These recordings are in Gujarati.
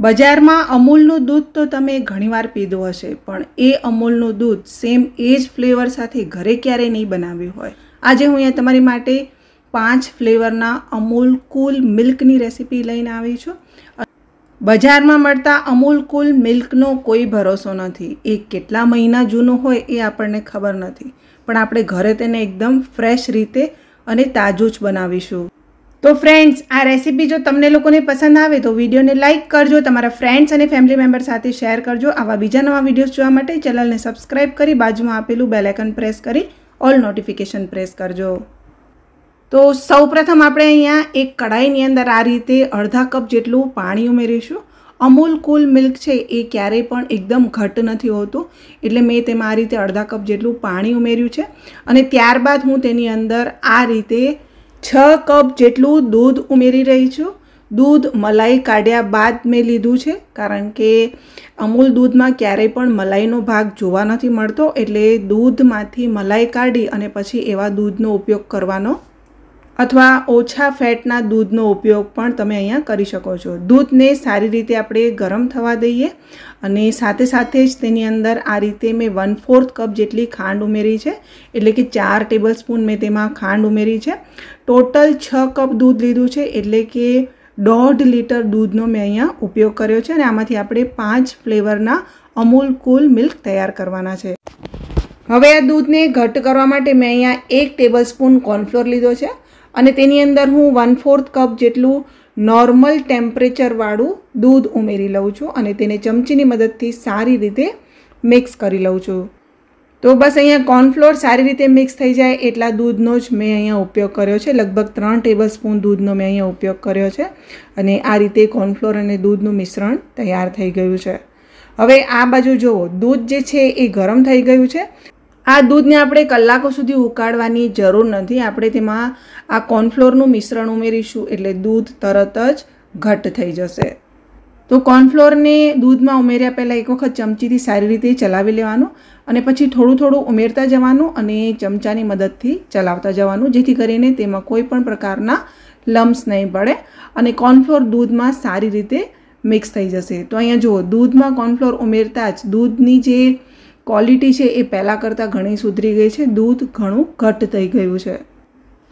બજારમાં અમૂલનું દૂધ તો તમે ઘણીવાર પીધું હશે પણ એ અમૂલનું દૂધ સેમ એ જ ફ્લેવર સાથે ઘરે ક્યારેય નહીં બનાવ્યું હોય આજે હું અહીંયા તમારી માટે પાંચ ફ્લેવરના અમૂલ કુલ મિલ્કની રેસીપી લઈને આવી છું બજારમાં મળતા અમૂલ કુલ મિલ્કનો કોઈ ભરોસો નથી એ કેટલા મહિના જૂનું હોય એ આપણને ખબર નથી પણ આપણે ઘરે તેને એકદમ ફ્રેશ રીતે અને તાજું જ બનાવીશું તો ફ્રેન્ડ્સ આ રેસીપી જો તમને લોકોને પસંદ આવે તો વિડીયોને લાઇક કરજો તમારા ફ્રેન્ડ્સ અને ફેમિલી મેમ્બર સાથે શેર કરજો આવા બીજા નવા વિડીયોઝ જોવા માટે ચેનલને સબસ્ક્રાઇબ કરી બાજુમાં આપેલું બેલાઇકન પ્રેસ કરી ઓલ નોટિફિકેશન પ્રેસ કરજો તો સૌપ્રથમ આપણે અહીંયા એક કઢાઈની અંદર આ રીતે અડધા કપ જેટલું પાણી ઉમેરીશું અમૂલ કુલ મિલ્ક છે એ ક્યારેય પણ એકદમ ઘટ નથી હોતું એટલે મેં તેમાં આ રીતે અડધા કપ જેટલું પાણી ઉમેર્યું છે અને ત્યારબાદ હું તેની અંદર આ રીતે છ કપ જેટલું દૂધ ઉમેરી રહી છું દૂધ મલાઈ કાઢ્યા બાદ મેં લીધું છે કારણ કે અમૂલ દૂધમાં ક્યારેય પણ મલાઈનો ભાગ જોવા નથી મળતો એટલે દૂધમાંથી મલાઈ કાઢી અને પછી એવા દૂધનો ઉપયોગ કરવાનો અથવા ઓછા ફેટના દૂધનો ઉપયોગ પણ તમે અહીંયા કરી શકો છો દૂધને સારી રીતે આપણે ગરમ થવા દઈએ અને સાથે સાથે જ તેની અંદર આ રીતે મેં વન ફોર્થ કપ જેટલી ખાંડ ઉમેરી છે એટલે કે ચાર ટેબલ સ્પૂન મેં તેમાં ખાંડ ઉમેરી છે ટોટલ છ કપ દૂધ લીધું છે એટલે કે દોઢ લીટર દૂધનો મેં અહીંયા ઉપયોગ કર્યો છે અને આમાંથી આપણે પાંચ ફ્લેવરના અમૂલ કુલ મિલ્ક તૈયાર કરવાના છે હવે આ દૂધને ઘટ્ટ કરવા માટે મેં અહીંયા એક ટેબલ સ્પૂન કોર્નફ્લોર લીધો છે અને તેની અંદર હું વન ફોર્થ કપ જેટલું નોર્મલ ટેમ્પરેચરવાળું દૂધ ઉમેરી લઉં છું અને તેને ચમચીની મદદથી સારી રીતે મિક્સ કરી લઉં છું તો બસ અહીંયા કોર્નફ્લોર સારી રીતે મિક્સ થઈ જાય એટલા દૂધનો જ મેં અહીંયા ઉપયોગ કર્યો છે લગભગ ત્રણ ટેબલ સ્પૂન દૂધનો મેં અહીંયા ઉપયોગ કર્યો છે અને આ રીતે કોર્નફ્લોર અને દૂધનું મિશ્રણ તૈયાર થઈ ગયું છે હવે આ બાજુ જુઓ દૂધ જે છે એ ગરમ થઈ ગયું છે આ દૂધને આપણે કલાકો સુધી ઉકાળવાની જરૂર નથી આપણે તેમાં આ કોર્નફ્લોરનું મિશ્રણ ઉમેરીશું એટલે દૂધ તરત જ ઘટ્ટ થઈ જશે તો કોર્નફ્લોરને દૂધમાં ઉમેર્યા પહેલાં એક વખત ચમચીથી સારી રીતે ચલાવી લેવાનું અને પછી થોડું થોડું ઉમેરતા જવાનું અને ચમચાની મદદથી ચલાવતા જવાનું જેથી કરીને તેમાં કોઈ પણ પ્રકારના લમ્સ નહીં પડે અને કોર્નફ્લોર દૂધમાં સારી રીતે મિક્સ થઈ જશે તો અહીંયા જુઓ દૂધમાં કોર્નફ્લોર ઉમેરતા જ દૂધની જે ક્વોલિટી છે એ પહેલાં કરતાં ઘણી સુધરી ગઈ છે દૂધ ઘણું ઘટ થઈ ગયું છે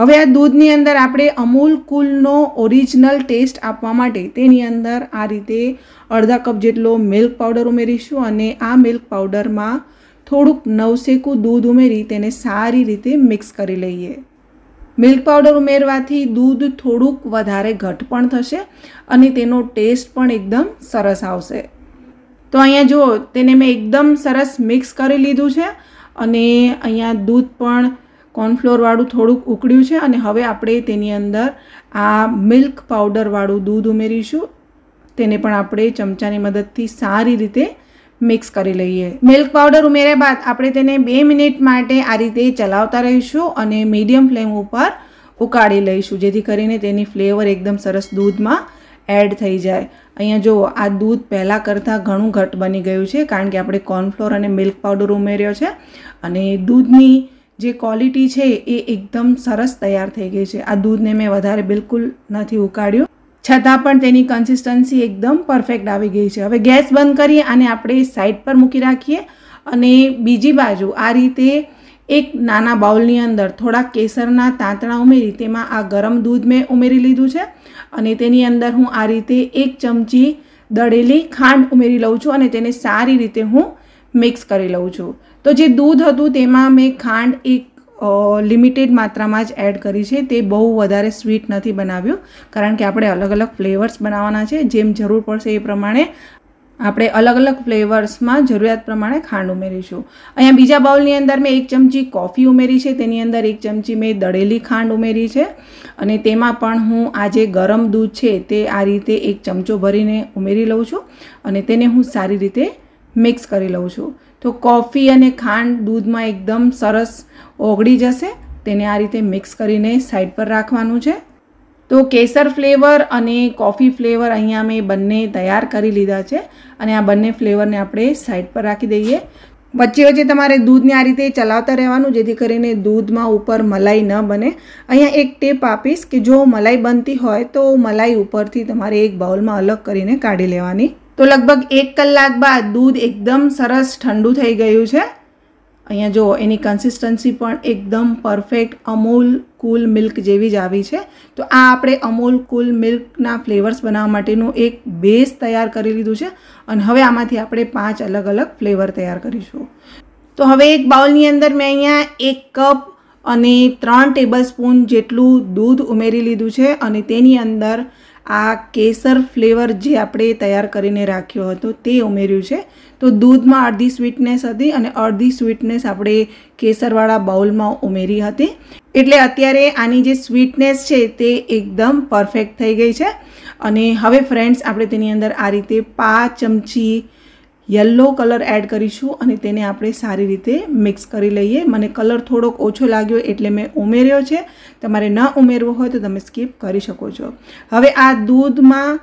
હવે આ દૂધની અંદર આપણે અમૂલ કુલનો ઓરિજિનલ ટેસ્ટ આપવા માટે તેની અંદર આ રીતે અડધા કપ જેટલો મિલ્ક પાવડર ઉમેરીશું અને આ મિલ્ક પાવડરમાં થોડુંક નવસેકું દૂધ ઉમેરી તેને સારી રીતે મિક્સ કરી લઈએ મિલ્ક પાવડર ઉમેરવાથી દૂધ થોડુંક વધારે ઘટ પણ થશે અને તેનો ટેસ્ટ પણ એકદમ સરસ આવશે તો અહીંયા જુઓ તેને મેં એકદમ સરસ મિક્સ કરી લીધું છે અને અહીંયા દૂધ પણ કોર્નફ્લોરવાળું થોડુંક ઉકળ્યું છે અને હવે આપણે તેની અંદર આ મિલ્ક પાવડરવાળું દૂધ ઉમેરીશું તેને પણ આપણે ચમચાની મદદથી સારી રીતે મિક્સ કરી લઈએ મિલ્ક પાવડર ઉમેર્યા બાદ આપણે તેને બે મિનિટ માટે આ રીતે ચલાવતા રહીશું અને મીડિયમ ફ્લેમ ઉપર ઉકાળી લઈશું જેથી કરીને તેની ફ્લેવર એકદમ સરસ દૂધમાં એડ થઈ જાય અહીંયા જો આ દૂધ પહેલાં કરતાં ઘણું ઘટ બની ગયું છે કારણ કે આપણે કોર્નફ્લોર અને મિલ્ક પાવડર ઉમેર્યો છે અને દૂધની જે ક્વોલિટી છે એ એકદમ સરસ તૈયાર થઈ ગઈ છે આ દૂધને મેં વધારે બિલકુલ નથી ઉકાળ્યું છતાં પણ તેની કન્સિસ્ટન્સી એકદમ પરફેક્ટ આવી ગઈ છે હવે ગેસ બંધ કરી અને આપણે સાઈડ પર મૂકી રાખીએ અને બીજી બાજુ આ રીતે એક નાના બાઉલની અંદર થોડા કેસરના તાંતણા ઉમેરી તેમાં આ ગરમ દૂધ મેં ઉમેરી લીધું છે અને તેની અંદર હું આ રીતે એક ચમચી દળેલી ખાંડ ઉમેરી લઉં છું અને તેને સારી રીતે હું મિક્સ કરી લઉં છું તો જે દૂધ હતું તેમાં મેં ખાંડ એક લિમિટેડ માત્રામાં જ એડ કરી છે તે બહુ વધારે સ્વીટ નથી બનાવ્યું કારણ કે આપણે અલગ અલગ ફ્લેવર્સ બનાવવાના છે જેમ જરૂર પડશે એ પ્રમાણે આપણે અલગ અલગ ફ્લેવર્સમાં જરૂરિયાત પ્રમાણે ખાંડ ઉમેરીશું અહીંયા બીજા બાઉલની અંદર મેં એક ચમચી કોફી ઉમેરી છે તેની અંદર એક ચમચી મેં દળેલી ખાંડ ઉમેરી છે અને તેમાં પણ હું આ જે ગરમ દૂધ છે તે આ રીતે એક ચમચો ભરીને ઉમેરી લઉં છું અને તેને હું સારી રીતે મિક્સ કરી લઉં છું તો કોફી અને ખાંડ દૂધમાં એકદમ સરસ ઓગળી જશે તેને આ રીતે મિક્સ કરીને સાઈડ પર રાખવાનું છે તો કેસર ફ્લેવર અને કોફી ફ્લેવર અહીંયા મેં બંને તૈયાર કરી લીધા છે અને આ બંને ફ્લેવરને આપણે સાઈડ પર રાખી દઈએ વચ્ચે વચ્ચે તમારે દૂધને આ રીતે ચલાવતા રહેવાનું જેથી કરીને દૂધમાં ઉપર મલાઈ ન બને અહીંયા એક ટેપ આપીશ કે જો મલાઈ બનતી હોય તો મલાઈ ઉપરથી તમારે એક બાઉલમાં અલગ કરીને કાઢી લેવાની તો લગભગ એક કલાક બાદ દૂધ એકદમ સરસ ઠંડુ થઈ ગયું છે અહીંયા જો એની કન્સિસ્ટન્સી પણ એકદમ પરફેક્ટ અમૂલ કુલ મિલ્ક જેવી જ આવી છે તો આ આપણે અમૂલ કુલ મિલ્કના ફ્લેવર્સ બનાવવા માટેનું એક બેઝ તૈયાર કરી લીધું છે અને હવે આમાંથી આપણે પાંચ અલગ અલગ ફ્લેવર તૈયાર કરીશું તો હવે એક બાઉલની અંદર મેં અહીંયા એક કપ અને ત્રણ ટેબલ સ્પૂન જેટલું દૂધ ઉમેરી લીધું છે અને તેની અંદર આ કેસર ફ્લેવર જે આપણે તૈયાર કરીને રાખ્યો હતો તે ઉમેર્યું છે તો દૂધમાં અડધી સ્વીટનેસ હતી અને અડધી સ્વીટનેસ આપણે કેસરવાળા બાઉલમાં ઉમેરી હતી એટલે અત્યારે આની જે સ્વીટનેસ છે તે એકદમ પરફેક્ટ થઈ ગઈ છે અને હવે ફ્રેન્ડ્સ આપણે તેની અંદર આ રીતે પાંચ ચમચી યલો કલર એડ કરીશું અને તેને આપણે સારી રીતે મિક્સ કરી લઈએ મને કલર થોડોક ઓછો લાગ્યો એટલે મેં ઉમેર્યો છે તમારે ન ઉમેરવો હોય તો તમે સ્કીપ કરી શકો છો હવે આ દૂધમાં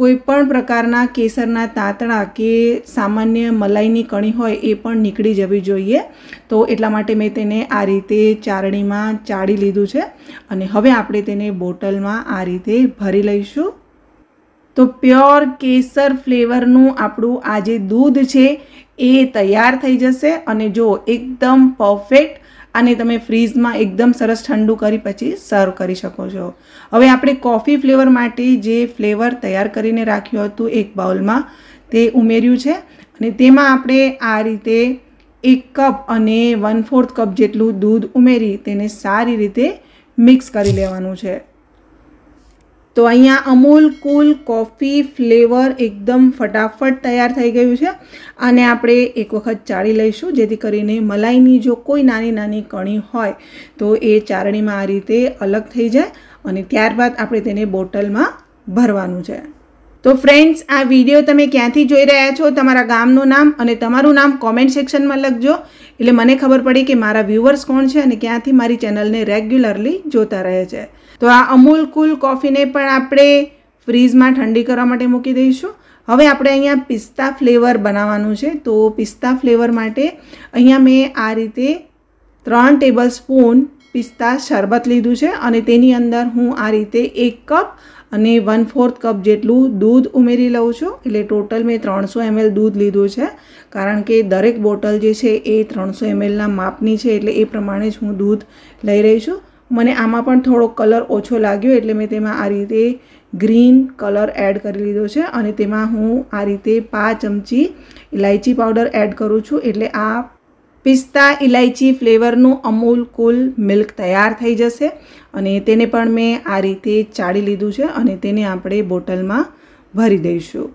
કોઈપણ પ્રકારના કેસરના તાંતણા કે સામાન્ય મલાઈની કણી હોય એ પણ નીકળી જવી જોઈએ તો એટલા માટે મેં તેને આ રીતે ચારણીમાં ચાળી લીધું છે અને હવે આપણે તેને બોટલમાં આ રીતે ભરી લઈશું તો પ્યોર કેસર ફ્લેવરનું આપણું આ જે દૂધ છે એ તૈયાર થઈ જશે અને જો એકદમ પરફેક્ટ અને તમે ફ્રીઝમાં એકદમ સરસ ઠંડુ કરી પછી સર્વ કરી શકો છો હવે આપણે કોફી ફ્લેવર માટે જે ફ્લેવર તૈયાર કરીને રાખ્યું હતું એક બાઉલમાં તે ઉમેર્યું છે અને તેમાં આપણે આ રીતે એક કપ અને વન ફોર્થ કપ જેટલું દૂધ ઉમેરી તેને સારી રીતે મિક્સ કરી લેવાનું છે તો અહીંયા અમૂલ કુલ કોફી ફ્લેવર એકદમ ફટાફટ તૈયાર થઈ ગયું છે અને આપણે એક વખત ચાળી લઈશું જેથી કરીને મલાઈની જો કોઈ નાની નાની કણી હોય તો એ ચારણીમાં આ રીતે અલગ થઈ જાય અને ત્યારબાદ આપણે તેને બોટલમાં ભરવાનું છે તો ફ્રેન્ડ્સ આ વિડીયો તમે ક્યાંથી જોઈ રહ્યા છો તમારા ગામનું નામ અને તમારું નામ કોમેન્ટ સેક્શનમાં લખજો એટલે મને ખબર પડી કે મારા વ્યૂવર્સ કોણ છે અને ક્યાંથી મારી ચેનલને રેગ્યુલરલી જોતા રહે છે તો આ અમૂલ કુલ કોફીને પણ આપણે ફ્રીજમાં ઠંડી કરવા માટે મૂકી દઈશું હવે આપણે અહીંયા પિસ્તા ફ્લેવર બનાવવાનું છે તો પિસ્તા ફ્લેવર માટે અહીંયા મેં આ રીતે ત્રણ ટેબલ સ્પૂન પિસ્તા શરબત લીધું છે અને તેની અંદર હું આ રીતે એક કપ અને વન ફોર્થ કપ જેટલું દૂધ ઉમેરી લઉં છું એટલે ટોટલ મેં ત્રણસો એમએલ દૂધ લીધું છે કારણ કે દરેક બોટલ જે છે એ ત્રણસો એમએલના માપની છે એટલે એ પ્રમાણે જ હું દૂધ લઈ રહી છું મને આમાં પણ થોડો કલર ઓછો લાગ્યો એટલે મેં તેમાં આ રીતે ગ્રીન કલર એડ કરી લીધો છે અને તેમાં હું આ રીતે પાંચ ચમચી ઇલાયચી પાવડર એડ કરું છું એટલે આ પિસ્તા ઇલાયચી ફ્લેવરનું અમૂલ કુલ મિલ્ક તૈયાર થઈ જશે અને તેને પણ મેં આ રીતે ચાળી લીધું છે અને તેને આપણે બોટલમાં ભરી દઈશું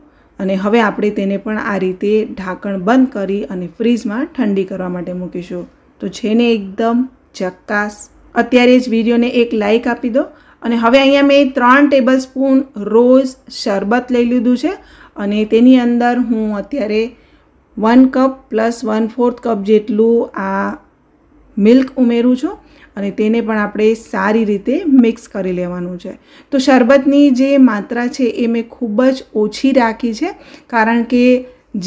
અને હવે આપણે તેને પણ આ રીતે ઢાંકણ બંધ કરી અને ફ્રીજમાં ઠંડી કરવા માટે મૂકીશું તો છે ને એકદમ ચક્કાસ અત્યારે જ વિડીયોને એક લાઇક આપી દો અને હવે અહીંયા મેં ત્રણ ટેબલ સ્પૂન રોઝ શરબત લઈ લીધું છે અને તેની અંદર હું અત્યારે one cup plus one fourth cup જેટલું આ મિલ્ક ઉમેરું છું અને તેને પણ આપણે સારી રીતે મિક્સ કરી લેવાનું છે તો શરબતની જે માત્રા છે એ મેં ખૂબ જ ઓછી રાખી છે કારણ કે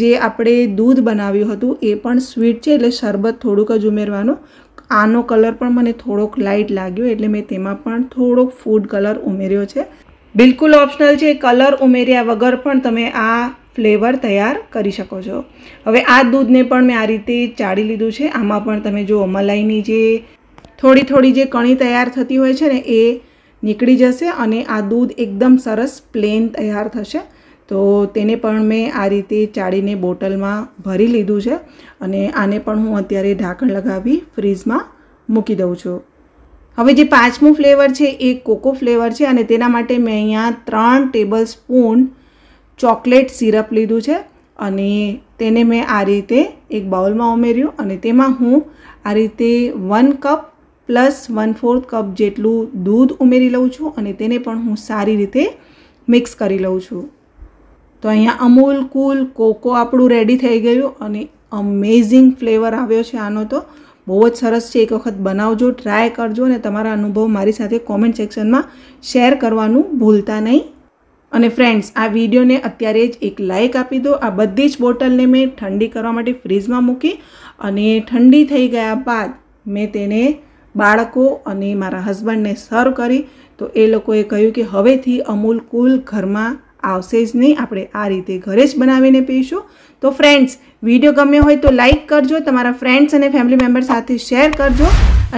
જે આપણે દૂધ બનાવ્યું હતું એ પણ સ્વીટ છે એટલે શરબત થોડુંક જ ઉમેરવાનું આનો કલર પણ મને થોડોક લાઇટ લાગ્યો એટલે મેં તેમાં પણ થોડોક ફૂડ કલર ઉમેર્યો છે બિલકુલ ઓપ્શનલ છે કલર ઉમેર્યા વગર પણ તમે આ ફ્લેવર તૈયાર કરી શકો છો હવે આ દૂધને પણ મેં આ રીતે ચાળી લીધું છે આમાં પણ તમે જો મલાઈની જે થોડી થોડી જે કણી તૈયાર થતી હોય છે ને એ નીકળી જશે અને આ દૂધ એકદમ સરસ પ્લેન તૈયાર થશે તો તેને પણ મેં આ રીતે ચાળીને બોટલમાં ભરી લીધું છે અને આને પણ હું અત્યારે ઢાંકણ લગાવી ફ્રીજમાં મૂકી દઉં છું હવે જે પાંચમું ફ્લેવર છે એ કોકો ફ્લેવર છે અને તેના માટે મેં અહીંયા ત્રણ ટેબલ સ્પૂન ચોકલેટ સિરપ લીધું છે અને તેને મેં આ રીતે એક બાઉલમાં ઉમેર્યું અને તેમાં હું આ રીતે one cup plus one fourth cup જેટલું દૂધ ઉમેરી લઉં છું અને તેને પણ હું સારી રીતે મિક્સ કરી લઉં છું તો અહીંયા અમૂલ કુલ કોકો આપણું રેડી થઈ ગયું અને અમેઝિંગ ફ્લેવર આવ્યો છે આનો તો બહુ જ સરસ છે એક વખત બનાવજો ટ્રાય કરજો અને તમારા અનુભવ મારી સાથે કોમેન્ટ સેક્શનમાં શેર કરવાનું ભૂલતા નહીં અને ફ્રેન્ડ્સ આ વિડીયોને અત્યારે જ એક લાઇક આપી દો આ બધી જ બોટલને મેં ઠંડી કરવા માટે ફ્રીજમાં મૂકી અને ઠંડી થઈ ગયા બાદ મેં તેને બાળકો અને મારા હસબન્ડને સર્વ કરી તો એ લોકોએ કહ્યું કે હવેથી અમૂલ કુલ ઘરમાં આવશે જ નહીં આપણે આ રીતે ઘરે જ બનાવીને પીશું તો ફ્રેન્ડ્સ વિડીયો ગમ્યો હોય તો લાઇક કરજો તમારા ફ્રેન્ડ્સ અને ફેમિલી મેમ્બર સાથે શેર કરજો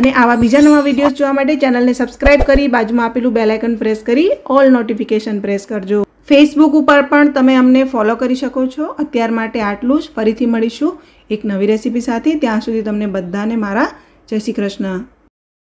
અને આવા બીજા નવા વિડીયોઝ જોવા માટે ચેનલને સબસ્ક્રાઇબ કરી બાજુમાં આપેલું બેલાઇકન પ્રેસ કરી ઓલ નોટિફિકેશન પ્રેસ કરજો ફેસબુક ઉપર પણ તમે અમને ફોલો કરી શકો છો અત્યાર માટે આટલું જ ફરીથી મળીશું એક નવી રેસીપી સાથે ત્યાં સુધી તમને બધાને મારા જય શ્રી કૃષ્ણ